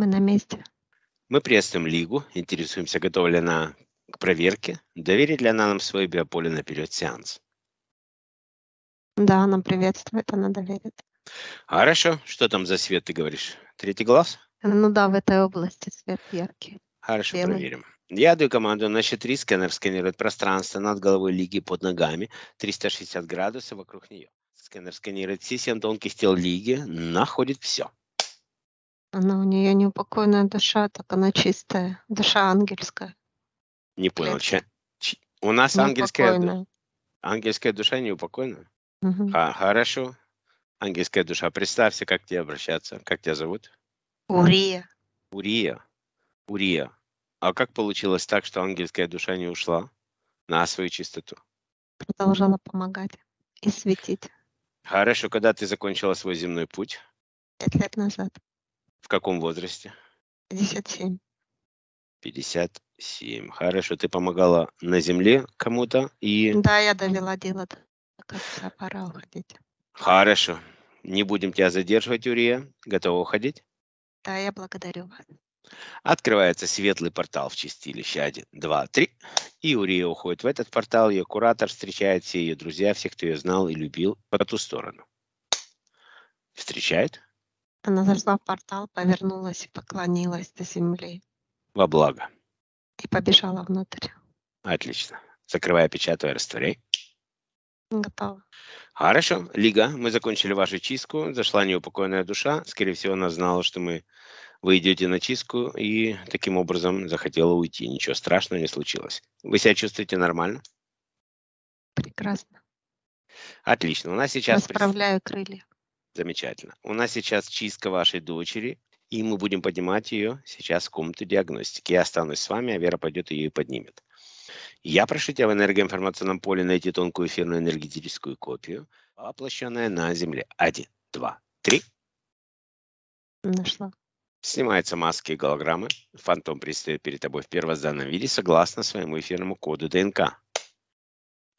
Мы на месте. Мы приветствуем Лигу, интересуемся, готова ли она к проверке, доверит ли она нам свое биополе наперед сеанс. Да, она приветствует, она доверит. Хорошо. Что там за свет, ты говоришь? Третий глаз? Ну да, в этой области свет яркий. Хорошо, Белый. проверим. Я даю команду на счет три Сканер сканирует пространство над головой Лиги под ногами 360 градусов вокруг нее. Сканер сканирует все семь тонких тел Лиги, находит все. Она у нее неупокойная душа, так она чистая. Душа ангельская. Не понял. Ча... Ч... У нас ангельская, ангельская душа неупокойная? Угу. А, хорошо. Ангельская душа. Представься, как тебе обращаться. Как тебя зовут? Урия. Урия. Урия. А как получилось так, что ангельская душа не ушла на свою чистоту? Продолжала помогать и светить. Хорошо, когда ты закончила свой земной путь? Пять лет назад. В каком возрасте? 57. 57. Хорошо. Ты помогала на земле кому-то и... Да, я довела дело до конца. Пора уходить. Хорошо. Не будем тебя задерживать, Юрия. Готова уходить? Да, я благодарю вас. Открывается светлый портал в чистилище Один, два, три. И Урия уходит в этот портал. Ее куратор встречает все ее друзья, всех, кто ее знал и любил, по ту сторону. Встречает? Она зашла в портал, повернулась и поклонилась до земли. Во благо. И побежала внутрь. Отлично. Закрывай, печатаю, растворяй. Готово. Хорошо. Лига, мы закончили вашу чистку. Зашла неупокоенная душа. Скорее всего, она знала, что мы вы идете на чистку и таким образом захотела уйти. Ничего страшного не случилось. Вы себя чувствуете нормально? Прекрасно. Отлично. У нас сейчас... Расправляю крылья. Замечательно. У нас сейчас чистка вашей дочери, и мы будем поднимать ее сейчас в комнату диагностики. Я останусь с вами, а Вера пойдет и ее поднимет. Я прошу тебя в энергоинформационном поле найти тонкую эфирную энергетическую копию, воплощенная на Земле. Один, два, три. Нашла. Снимаются маски и голограммы. Фантом предстает перед тобой в первозданном виде согласно своему эфирному коду ДНК.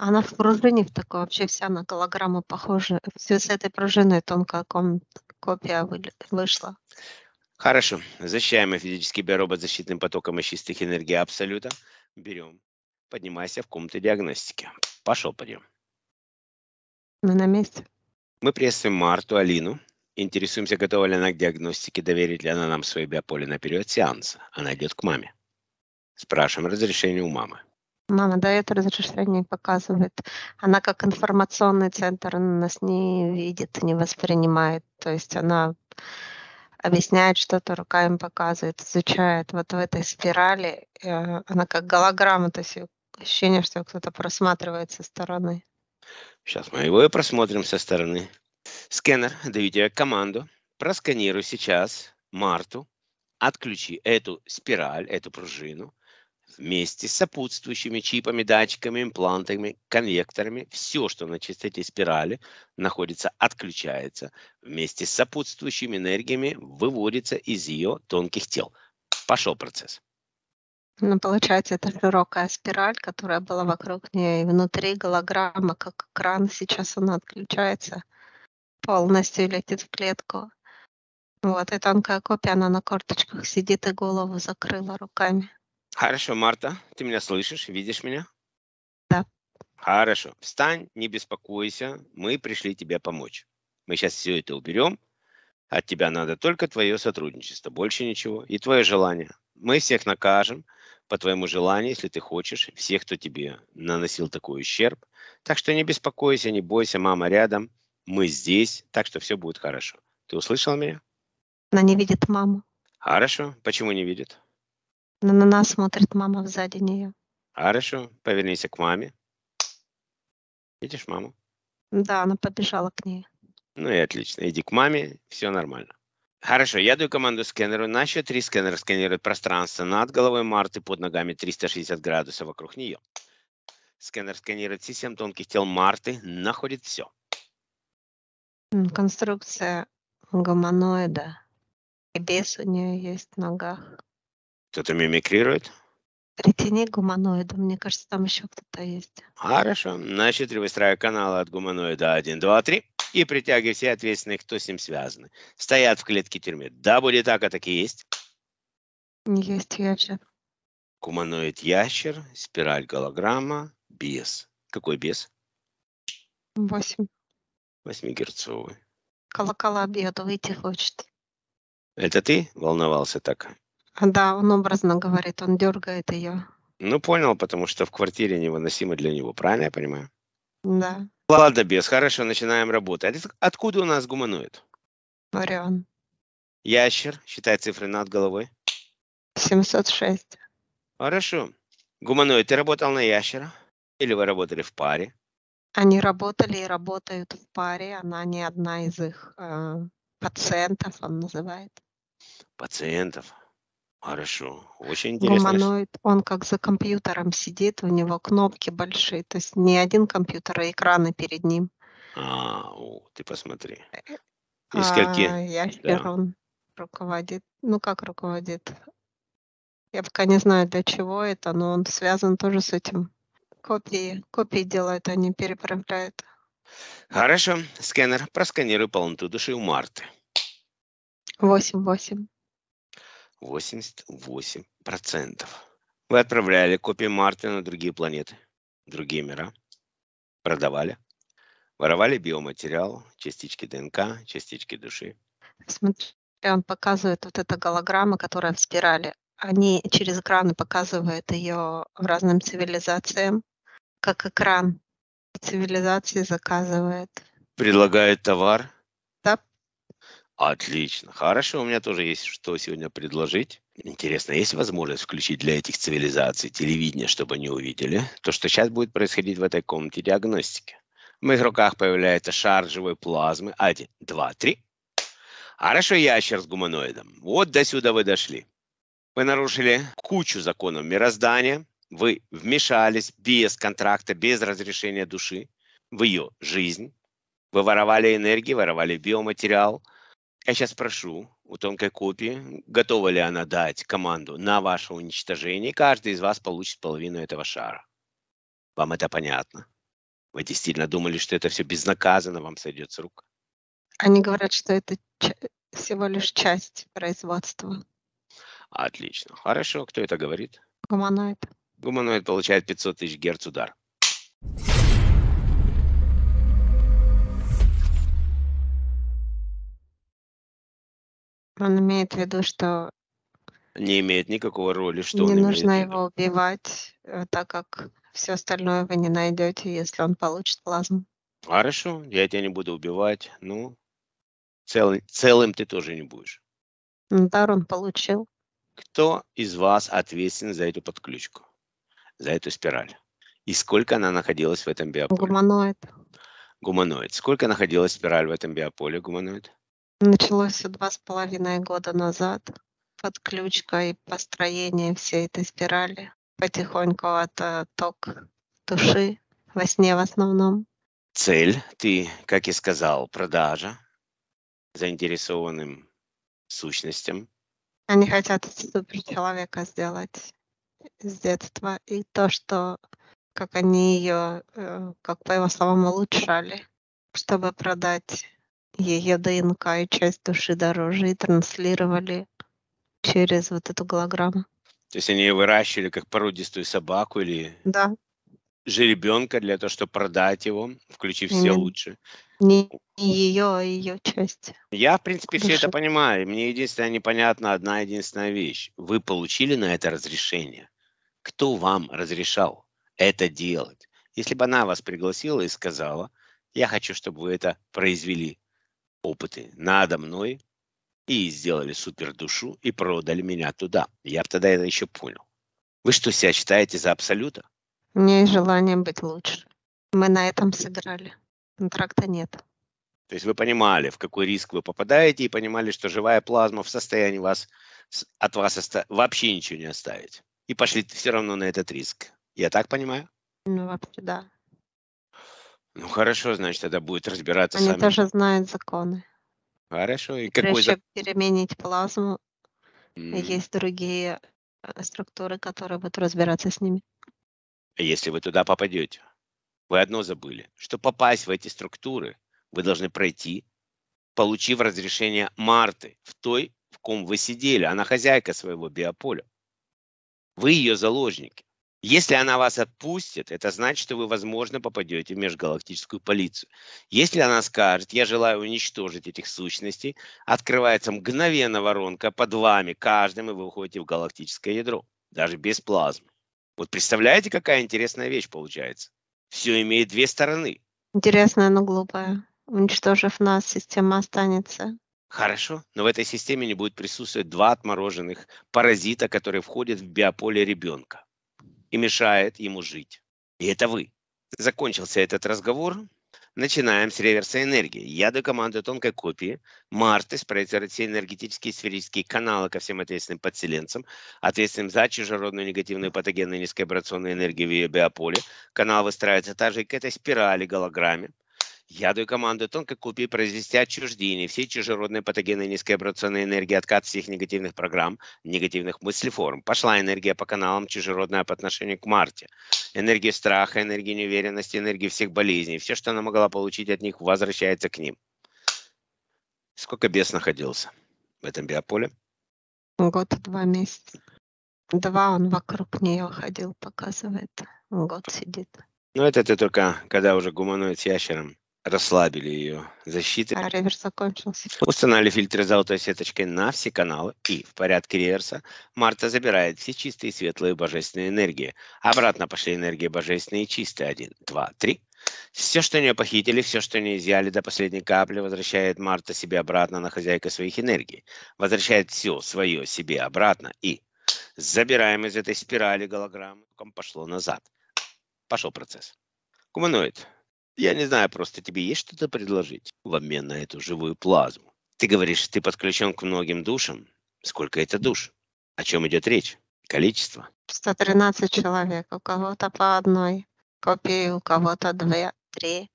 Она в пружине в такой, вообще вся на голограмму похожа. Все с этой пружиной тонкая ком- копия вы- вышла. Хорошо. Защищаем физический биоробот защитным потоком из чистых энергий Абсолюта. Берем. Поднимайся в комнату диагностики. Пошел подъем. Мы на месте. Мы приветствуем Марту, Алину. Интересуемся, готова ли она к диагностике, доверит ли она нам свое биополе на период сеанса. Она идет к маме. Спрашиваем разрешение у мамы. Мама дает разрешение, показывает. Она как информационный центр нас не видит, не воспринимает. То есть она объясняет что-то, руками показывает, изучает. Вот в этой спирали э, она как голограмма, то есть ощущение, что кто-то просматривает со стороны. Сейчас мы его и просмотрим со стороны. Сканер, даете команду. Просканируй сейчас Марту. Отключи эту спираль, эту пружину – вместе с сопутствующими чипами, датчиками, имплантами, конвекторами, все, что на частоте спирали находится, отключается. Вместе с сопутствующими энергиями выводится из ее тонких тел. Пошел процесс. Ну, получается, это широкая спираль, которая была вокруг нее, и внутри голограмма, как экран, сейчас она отключается полностью и летит в клетку. Вот, и тонкая копия, она на корточках сидит и голову закрыла руками. Хорошо, Марта, ты меня слышишь, видишь меня? Да. Хорошо. Встань, не беспокойся, мы пришли тебе помочь. Мы сейчас все это уберем. От тебя надо только твое сотрудничество, больше ничего. И твое желание. Мы всех накажем по твоему желанию, если ты хочешь, всех, кто тебе наносил такой ущерб. Так что не беспокойся, не бойся, мама рядом, мы здесь, так что все будет хорошо. Ты услышал меня? Она не видит маму. Хорошо. Почему не видит? Но на нас смотрит мама сзади нее. Хорошо, повернись к маме. Видишь маму? Да, она побежала к ней. Ну и отлично. Иди к маме, все нормально. Хорошо, я даю команду скэнеру. На счет три скэнера сканирует пространство над головой Марты, под ногами 360 градусов вокруг нее. Скэнер сканирует все семь тонких тел Марты, находит все. Конструкция гуманоида. И бес у нее есть в ногах. Кто-то мимикрирует? Это не гуманоида, мне кажется, там еще кто-то есть. Хорошо, значит, выстраивай каналы от гуманоида 1, 2, 3 и притягивай все ответственных, кто с ним связаны. Стоят в клетке тюрьмы. Да, будет так, а так и есть. Есть ящер. Гуманоид ящер, спираль голограмма, без. Какой без? Восемь. Восьмигерцовый. Колокола бьет, выйти хочет. Это ты волновался так? А, да, он образно говорит, он дергает ее. Ну, понял, потому что в квартире невыносимо для него, правильно я понимаю? Да. Ладно, без, хорошо, начинаем работать. Откуда у нас гуманоид? Орион. Ящер, считай цифры над головой. 706. Хорошо. Гуманоид, ты работал на ящера? Или вы работали в паре? Они работали и работают в паре. Она не одна из их э, пациентов, он называет. Пациентов. Хорошо, очень интересно. Гуманоид, он как за компьютером сидит, у него кнопки большие, то есть не один компьютер, а экраны перед ним. А, о, ты посмотри. Э, И скольки? А, Ящер, да. он руководит, ну как руководит? Я пока не знаю, для чего это, но он связан тоже с этим. Копии, копии делают, они переправляют. Хорошо, сканер, просканируй полноту души у Марты. Восемь, восемь. 88%. Вы отправляли копии Марта на другие планеты, другие мира, продавали, воровали биоматериал, частички ДНК, частички души. Смотри, он показывает вот эта голограмма, которая в спирали. Они через экраны показывают ее разным цивилизациям, как экран цивилизации заказывает. Предлагает товар, Отлично. Хорошо, у меня тоже есть что сегодня предложить. Интересно, есть возможность включить для этих цивилизаций телевидение, чтобы они увидели то, что сейчас будет происходить в этой комнате диагностики? В моих руках появляется шар живой плазмы. Один, два, три. Хорошо, ящер с гуманоидом. Вот до сюда вы дошли. Вы нарушили кучу законов мироздания. Вы вмешались без контракта, без разрешения души в ее жизнь. Вы воровали энергию, воровали биоматериал – я сейчас прошу у тонкой копии, готова ли она дать команду на ваше уничтожение. Каждый из вас получит половину этого шара. Вам это понятно? Вы действительно думали, что это все безнаказанно вам сойдет с рук? Они говорят, что это всего лишь часть производства. Отлично. Хорошо. Кто это говорит? Гуманоид. Гуманоид получает 500 тысяч герц удар. Он имеет в виду, что не имеет никакого роли, что не он нужно его убивать, э, так как все остальное вы не найдете, если он получит плазму. Хорошо, я тебя не буду убивать, ну цел, целым ты тоже не будешь. Ну Дар он получил. Кто из вас ответственен за эту подключку, за эту спираль? И сколько она находилась в этом биополе? Гуманоид. Гуманоид. Сколько находилась спираль в этом биополе, гуманоид? Началось все два с половиной года назад. Подключка и построение всей этой спирали. Потихоньку это ток души, во сне в основном. Цель, ты, как и сказал, продажа заинтересованным сущностям. Они хотят суперчеловека сделать с детства. И то, что как они ее, э, как по его словам, улучшали, чтобы продать ее ДНК и часть души дороже и транслировали через вот эту голограмму. То есть они ее выращивали как породистую собаку или да. жеребенка для того, чтобы продать его, включив все лучше. Не ее, а ее часть. Я, в принципе, Души. все это понимаю. Мне единственное непонятно одна единственная вещь. Вы получили на это разрешение? Кто вам разрешал это делать? Если бы она вас пригласила и сказала, я хочу, чтобы вы это произвели, опыты надо мной и сделали супердушу и продали меня туда. Я тогда это еще понял. Вы что, себя считаете за абсолюта? У меня есть желание быть лучше. Мы на этом сыграли. Контракта нет. То есть вы понимали, в какой риск вы попадаете, и понимали, что живая плазма в состоянии вас, от вас оста- вообще ничего не оставить. И пошли все равно на этот риск. Я так понимаю? Ну, вообще, да. Ну хорошо, значит, тогда будет разбираться Они сами. тоже знают законы. Хорошо. И Проще какой... Зак... переменить плазму. Mm. Есть другие э, структуры, которые будут разбираться с ними. А если вы туда попадете, вы одно забыли, что попасть в эти структуры вы должны пройти, получив разрешение Марты в той, в ком вы сидели. Она хозяйка своего биополя. Вы ее заложники. Если она вас отпустит, это значит, что вы, возможно, попадете в межгалактическую полицию. Если она скажет, я желаю уничтожить этих сущностей, открывается мгновенно воронка под вами, каждым, и вы уходите в галактическое ядро, даже без плазмы. Вот представляете, какая интересная вещь получается? Все имеет две стороны. Интересная, но глупая. Уничтожив нас, система останется. Хорошо, но в этой системе не будет присутствовать два отмороженных паразита, которые входят в биополе ребенка и мешает ему жить. И это вы. Закончился этот разговор. Начинаем с реверса энергии. Я даю команду тонкой копии. Марты спроецировать все энергетические и сферические каналы ко всем ответственным подселенцам, ответственным за чужеродную негативную патогенную низковибрационную энергию в ее биополе. Канал выстраивается также и к этой спирали, голограмме. Я Ядую команду тонкой купи произвести отчуждение все чужеродные патогены низкой аббрационной энергии, откат всех негативных программ, негативных мыслеформ. Пошла энергия по каналам чужеродная по отношению к Марте. Энергия страха, энергия неуверенности, энергия всех болезней. Все, что она могла получить от них, возвращается к ним. Сколько бес находился в этом биополе? Год и два месяца. Два он вокруг нее ходил, показывает. Год сидит. Ну, это ты только, когда уже гуманоид с ящером расслабили ее защиты. А реверс закончился. Установили фильтры золотой сеточкой на все каналы и в порядке реверса Марта забирает все чистые, светлые, божественные энергии. Обратно пошли энергии божественные и чистые. Один, два, три. Все, что у нее похитили, все, что у изъяли до последней капли, возвращает Марта себе обратно на хозяйка своих энергий. Возвращает все свое себе обратно и забираем из этой спирали голограммы, пошло назад. Пошел процесс. Гуманоид, я не знаю, просто тебе есть что-то предложить в обмен на эту живую плазму? Ты говоришь, ты подключен к многим душам. Сколько это душ? О чем идет речь? Количество? 113 человек. У кого-то по одной копии, у кого-то две, три.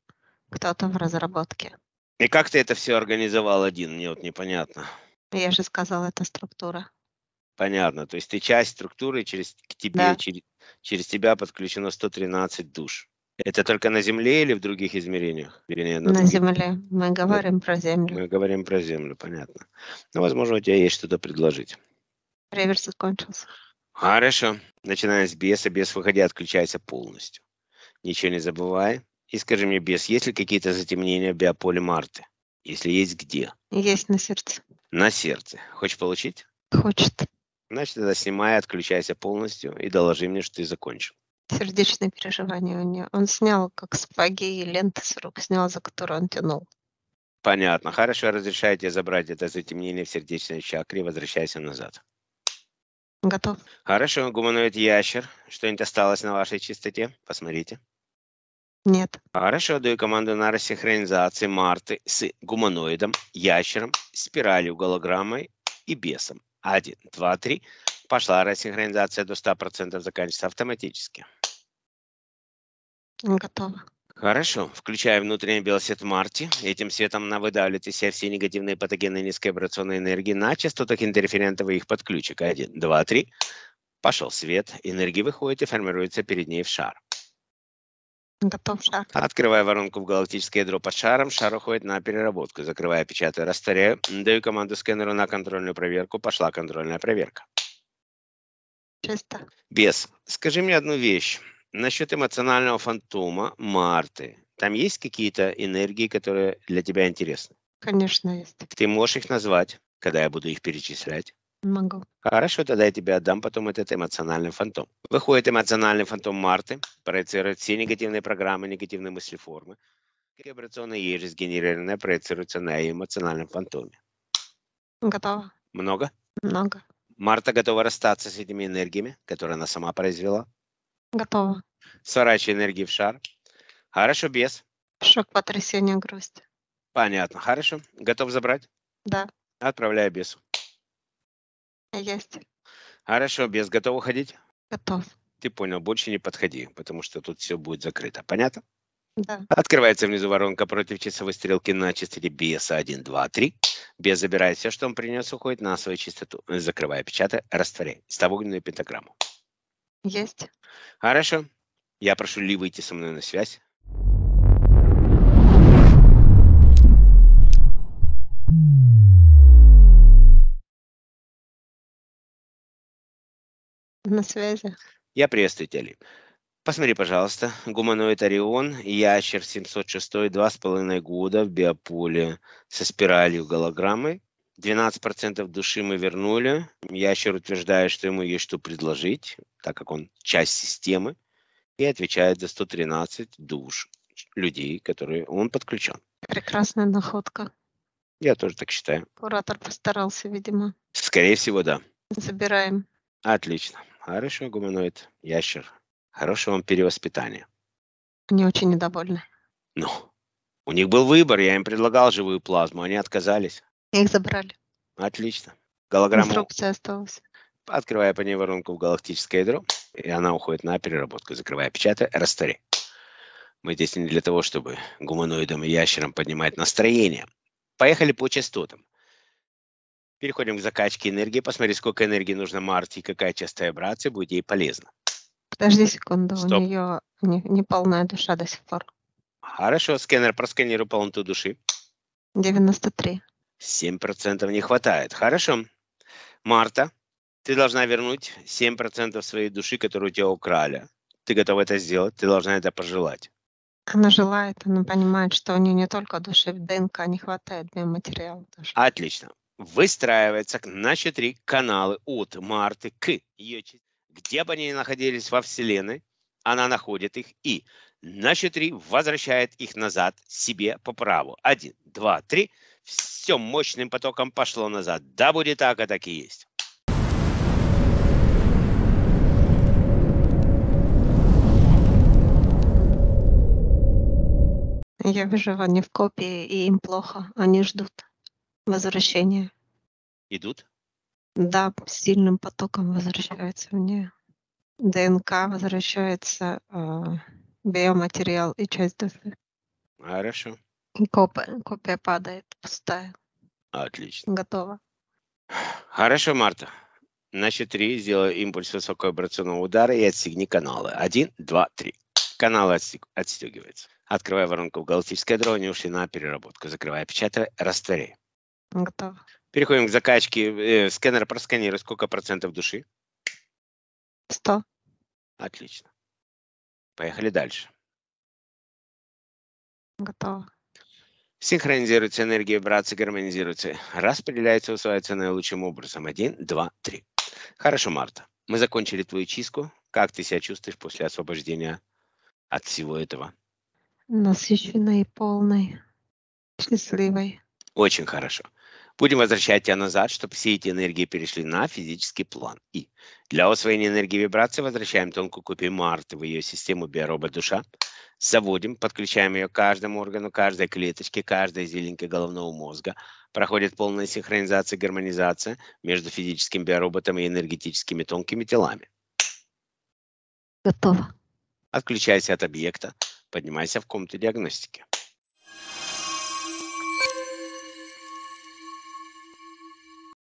Кто-то в разработке. И как ты это все организовал один? Мне вот непонятно. Я же сказал, это структура. Понятно. То есть ты часть структуры, через, к тебе, да. через, через тебя подключено 113 душ. Это только на Земле или в других измерениях? Вернее, на на других... Земле. Мы говорим да. про Землю. Мы говорим про Землю, понятно. Но, ну, возможно, у тебя есть что-то предложить. Реверс закончился. Хорошо. Начиная с беса. Бес, выходя, отключается полностью. Ничего не забывай. И скажи мне, бес, есть ли какие-то затемнения в биополе Марты? Если есть, где? Есть на сердце. На сердце. Хочешь получить? Хочет. Значит, тогда снимай, отключайся полностью и доложи мне, что ты закончил сердечные переживания у нее. Он снял как сапоги и ленты с рук, снял, за которую он тянул. Понятно. Хорошо, разрешайте забрать это затемнение в сердечной чакре. Возвращайся назад. Готов. Хорошо, гуманоид ящер. Что-нибудь осталось на вашей чистоте? Посмотрите. Нет. Хорошо, даю команду на рассинхронизации Марты с гуманоидом, ящером, спиралью, голограммой и бесом. Один, два, три. Пошла рассинхронизация до 100%, заканчивается автоматически. Готово. Хорошо. Включая внутренний белосвет Марти. Этим светом на выдавливает из себя все негативные патогены низкой вибрационной энергии на частотах интерферентов и их подключек. Один, два, три. Пошел свет. Энергии выходит и формируется перед ней в шар. Готов шар. Открывая воронку в галактическое ядро под шаром, шар уходит на переработку. Закрывая, печатаю, растворяю. Даю команду сканеру на контрольную проверку. Пошла контрольная проверка. Чисто. Без. Скажи мне одну вещь насчет эмоционального фантома Марты. Там есть какие-то энергии, которые для тебя интересны? Конечно, есть. Ты можешь их назвать, когда я буду их перечислять? Могу. Хорошо, тогда я тебе отдам потом этот эмоциональный фантом. Выходит эмоциональный фантом Марты, проецирует все негативные программы, негативные мыслеформы. Вибрационная ересь генерированная проецируется на эмоциональном фантоме. Готово. Много? Много. Марта готова расстаться с этими энергиями, которые она сама произвела. Готово. Сорачи энергии в шар. Хорошо, без. Шок, потрясение, грусть. Понятно, хорошо. Готов забрать? Да. Отправляю бесу. Есть. Хорошо, без. Готов уходить? Готов. Ты понял, больше не подходи, потому что тут все будет закрыто. Понятно? Да. Открывается внизу воронка против часовой стрелки на частоте беса 1, 2, 3. Бес забирает все, что он принес, уходит на свою чистоту, Закрывая печатая, растворяй. Ставогненную пентаграмму. Есть. Хорошо. Я прошу Ли выйти со мной на связь. На связи. Я приветствую тебя, Ли. Посмотри, пожалуйста, гуманоид Орион, ящер 706, половиной года в биополе со спиралью голограммой. 12% души мы вернули. Ящер утверждает, что ему есть что предложить, так как он часть системы, и отвечает за 113 душ людей, которые он подключен. Прекрасная находка. Я тоже так считаю. Куратор постарался, видимо. Скорее всего, да. Забираем. Отлично. Хорошо, гуманоид, ящер. Хорошего вам перевоспитания. Они очень недовольны. Ну, у них был выбор, я им предлагал живую плазму, они отказались. Их забрали. Отлично. Голограмма. Инструкция осталась. Открывая по ней воронку в галактическое ядро, и она уходит на переработку. Закрывая, печатая, растори. Мы здесь не для того, чтобы гуманоидам и ящерам поднимать настроение. Поехали по частотам. Переходим к закачке энергии. Посмотри, сколько энергии нужно Марте и какая частая вибрация будет ей полезна. Подожди секунду, Стоп. у нее не, не полная душа до сих пор. Хорошо, сканер, просканируй полноту души. 93. 7% не хватает. Хорошо. Марта, ты должна вернуть 7% своей души, которую у тебя украли. Ты готова это сделать, ты должна это пожелать. Она желает, она понимает, что у нее не только души в ДНК не хватает биоматериала. Отлично. Выстраивается наши три каналы от Марты к ее где бы они ни находились во Вселенной, она находит их и на три возвращает их назад себе по праву. Один, два, три – все мощным потоком пошло назад. Да, будет так, а так и есть. Я вижу, они в копии, и им плохо. Они ждут возвращения. Идут? Да, сильным потоком возвращается в нее. ДНК возвращается, э, биоматериал и часть души. Хорошо. Копия, копия падает, пустая. Отлично. Готово. Хорошо, Марта. На счет три сделай импульс высоковибрационного удара и отстегни каналы. Один, два, три. Каналы отстег... отстегиваются. Открывай воронку галактическое ядро, не ушли на переработку. Закрывай, печатай, раствори. Готово. Переходим к закачке. Э, сканер просканируй. Сколько процентов души? Сто. Отлично. Поехали дальше. Готово синхронизируется энергии, вибрации, гармонизируется, распределяется, усваивается наилучшим образом. Один, два, три. Хорошо, Марта. Мы закончили твою чистку. Как ты себя чувствуешь после освобождения от всего этого? Насыщенной, полной, счастливой. Очень хорошо. Будем возвращать тебя назад, чтобы все эти энергии перешли на физический план. И для освоения энергии вибрации возвращаем тонкую копию Марта в ее систему биоробот душа. Заводим, подключаем ее к каждому органу, каждой клеточке, каждой зеленке головного мозга. Проходит полная синхронизация, гармонизация между физическим биороботом и энергетическими тонкими телами. Готово. Отключайся от объекта, поднимайся в комнату диагностики.